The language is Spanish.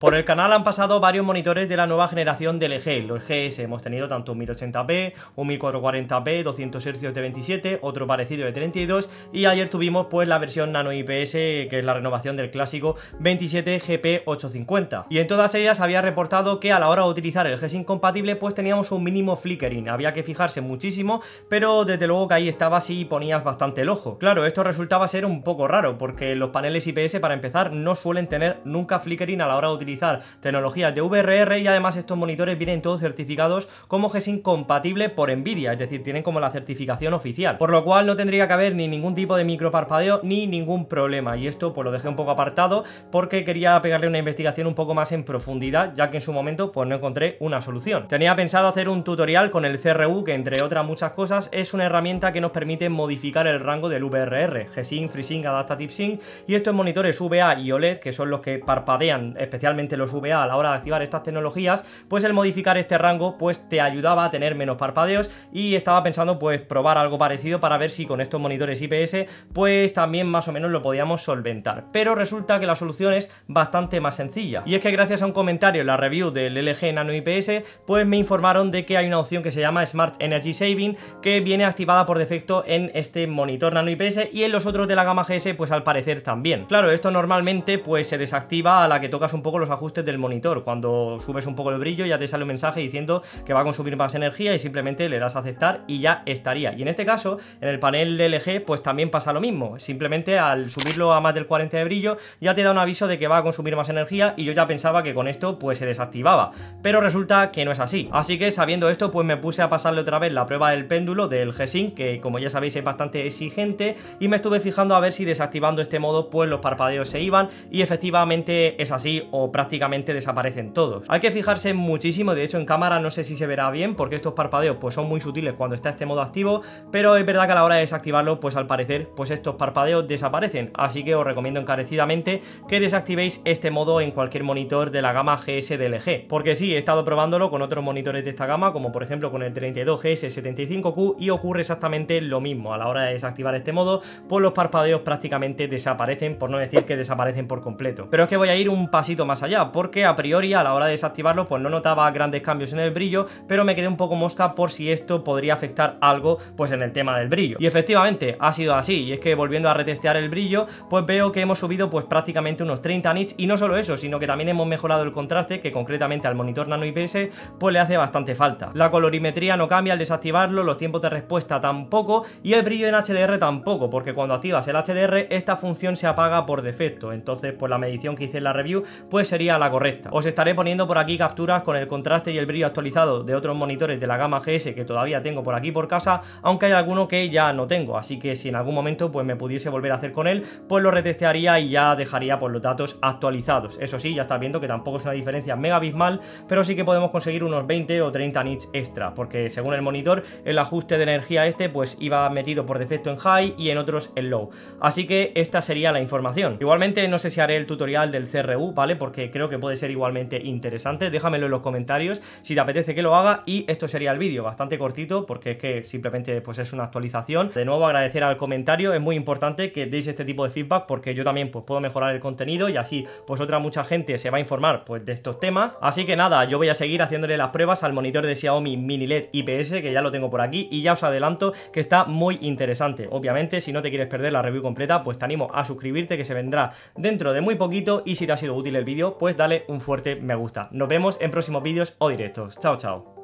Por el canal han pasado varios monitores de la nueva generación del LG, e los e GS. Hemos tenido tanto un 1080p, un 1440p, 200 Hz de 27, otro parecido de 32 y ayer tuvimos pues la versión nano IPS que es la renovación del clásico 27GP850. Y en todas ellas había reportado que a la hora de utilizar el G incompatible pues teníamos un mínimo flickering, había que fijarse muchísimo, pero desde luego que ahí estaba si ponías bastante el ojo. Claro, esto resultaba ser un poco raro porque los paneles IPS para empezar no suelen tener nunca flickering a la hora de utilizar tecnologías de VRR y además estos monitores vienen todos certificados como G-Sync compatible por Nvidia, es decir, tienen como la certificación oficial, por lo cual no tendría que haber ni ningún tipo de microparpadeo ni ningún problema y esto pues lo dejé un poco apartado porque quería pegarle una investigación un poco más en profundidad ya que en su momento pues no encontré una solución. Tenía pensado hacer un tutorial con el CRU que entre otras muchas cosas es una herramienta que nos permite modificar el rango del VRR, G-Sync, FreeSync, Adaptative Sync y estos monitores VA y OLED que son los que parpadean especialmente los VA a la hora de activar estas tecnologías, pues el modificar este rango pues te ayudaba a tener menos parpadeos y estaba pensando pues probar algo parecido para ver si con estos monitores IPS pues también más o menos lo podíamos solventar. Pero resulta que la solución es bastante más sencilla. Y es que gracias a un comentario en la review del LG Nano IPS pues me informaron de que hay una opción que se llama Smart Energy Saving que viene activada por defecto en este monitor Nano IPS y en los otros de la gama GS pues al parecer también. Claro, esto normalmente pues se desactiva a la que tocas un poco los ajustes del monitor. Cuando subes un poco el brillo ya te sale un mensaje diciendo que va a consumir más energía y simplemente le das a aceptar y ya estaría. Y en este caso, en el panel de LG pues también pasa lo mismo. Simplemente al subirlo a más del 40 de brillo ya te da un aviso de que va a consumir más energía y yo ya pensaba que con esto pues se desactivaba. Pero resulta que no es así. Así que sabiendo esto pues me puse a pasarle otra vez la prueba del péndulo del G-Sync que como ya sabéis es bastante exigente y me estuve fijando a ver si desactivando este modo pues los parpadeos se iban y efectivamente es así o prácticamente desaparecen todos. Hay que fijarse muchísimo, de hecho en cámara no sé si se verá bien porque estos parpadeos pues son muy sutiles cuando está este modo activo, pero es verdad que a la hora de desactivarlo pues al parecer pues estos parpadeos desaparecen, así que os recomiendo encarecidamente que desactivéis este modo en cualquier monitor de la gama gsdlg porque sí, he estado probándolo con otros monitores de esta gama, como por ejemplo con el 32GS75Q y ocurre exactamente lo mismo a la hora de desactivar este modo, pues los parpadeos prácticamente desaparecen, por no decir que desaparecen por completo. Pero es que voy a ir un pasito más allá ya porque a priori a la hora de desactivarlo pues no notaba grandes cambios en el brillo, pero me quedé un poco mosca por si esto podría afectar algo pues en el tema del brillo. Y efectivamente ha sido así, y es que volviendo a retestear el brillo, pues veo que hemos subido pues prácticamente unos 30 nits, y no solo eso, sino que también hemos mejorado el contraste, que concretamente al monitor nano IPS pues le hace bastante falta. La colorimetría no cambia al desactivarlo, los tiempos de respuesta tampoco, y el brillo en HDR tampoco, porque cuando activas el HDR esta función se apaga por defecto, entonces pues la medición que hice en la review pues se la correcta. Os estaré poniendo por aquí capturas con el contraste y el brillo actualizado de otros monitores de la gama GS que todavía tengo por aquí por casa, aunque hay alguno que ya no tengo, así que si en algún momento pues me pudiese volver a hacer con él, pues lo retestearía y ya dejaría por pues, los datos actualizados. Eso sí, ya está viendo que tampoco es una diferencia mega abismal, pero sí que podemos conseguir unos 20 o 30 nits extra, porque según el monitor, el ajuste de energía este pues iba metido por defecto en high y en otros en low. Así que esta sería la información. Igualmente no sé si haré el tutorial del CRU, ¿vale? Porque creo que puede ser igualmente interesante. Déjamelo en los comentarios si te apetece que lo haga y esto sería el vídeo, bastante cortito porque es que simplemente pues es una actualización. De nuevo agradecer al comentario, es muy importante que deis este tipo de feedback porque yo también pues puedo mejorar el contenido y así pues otra mucha gente se va a informar pues de estos temas. Así que nada, yo voy a seguir haciéndole las pruebas al monitor de Xiaomi Mini LED IPS que ya lo tengo por aquí y ya os adelanto que está muy interesante. Obviamente si no te quieres perder la review completa pues te animo a suscribirte que se vendrá dentro de muy poquito y si te ha sido útil el vídeo pues dale un fuerte me gusta. Nos vemos en próximos vídeos o directos. Chao, chao.